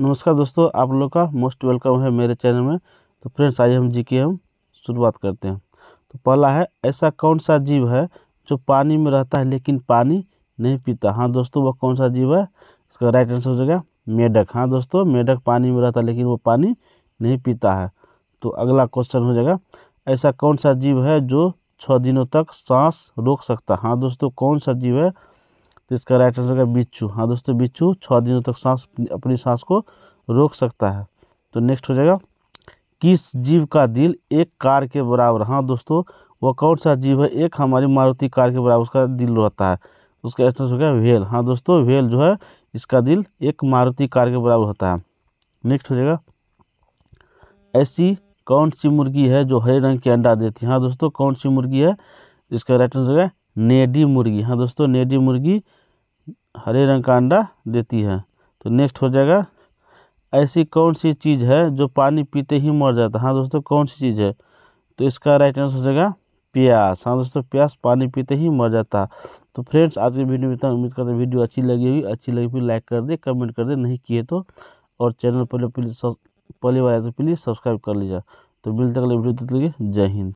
नमस्कार दोस्तों आप लोग का मोस्ट वेलकम है मेरे चैनल में तो फ्रेंड्स आज हम जी की हम शुरुआत करते हैं तो पहला है ऐसा कौन सा जीव है जो पानी में रहता है लेकिन पानी नहीं पीता हाँ दोस्तों वह कौन सा जीव है इसका राइट आंसर हो जाएगा मेढक हाँ दोस्तों मेढक पानी में रहता है लेकिन वो पानी नहीं पीता है तो अगला क्वेश्चन हो जाएगा ऐसा कौन सा जीव है जो छः दिनों तक सांस रोक सकता हाँ दोस्तों कौन सा जीव है तो इसका राइट आंसर होगा बिच्छू हाँ दोस्तों बिच्छू छः दिनों तक सांस अपनी सांस को रोक सकता है तो नेक्स्ट हो जाएगा किस जीव का दिल एक कार के बराबर हाँ दोस्तों वह कौन सा जीव है एक हमारी मारुति कार के बराबर उसका दिल रहता है उसका आंसर हो गया व्हेल हाँ दोस्तों व्हेल जो है इसका दिल एक मारुति कार के बराबर होता है नेक्स्ट हो जाएगा ऐसी कौन सी मुर्गी है जो हरे रंग के अंडा देती है हाँ दोस्तों कौन सी मुर्गी है इसका राइट आंसर हो गया नेडी मुर्गी हाँ दोस्तों नेडी मुर्गी हरे रंग का अंडा देती है तो नेक्स्ट हो जाएगा ऐसी कौन सी चीज़ है जो पानी पीते ही मर जाता है हाँ दोस्तों कौन सी चीज़ है तो इसका राइट आंसर हो जाएगा प्यास हाँ दोस्तों प्यास पानी पीते ही मर जाता है तो फ्रेंड्स आज की वीडियो में इतना उम्मीद करते हैं वीडियो अच्छी लगी होगी अच्छी लगी फिर लाइक कर दे कमेंट कर दे नहीं किए तो और चैनल पहले प्लीज पहली बार आए तो प्लीज़ सब्सक्राइब कर लीजिए तो मिलते अगले वीडियो तक लगे जय हिंद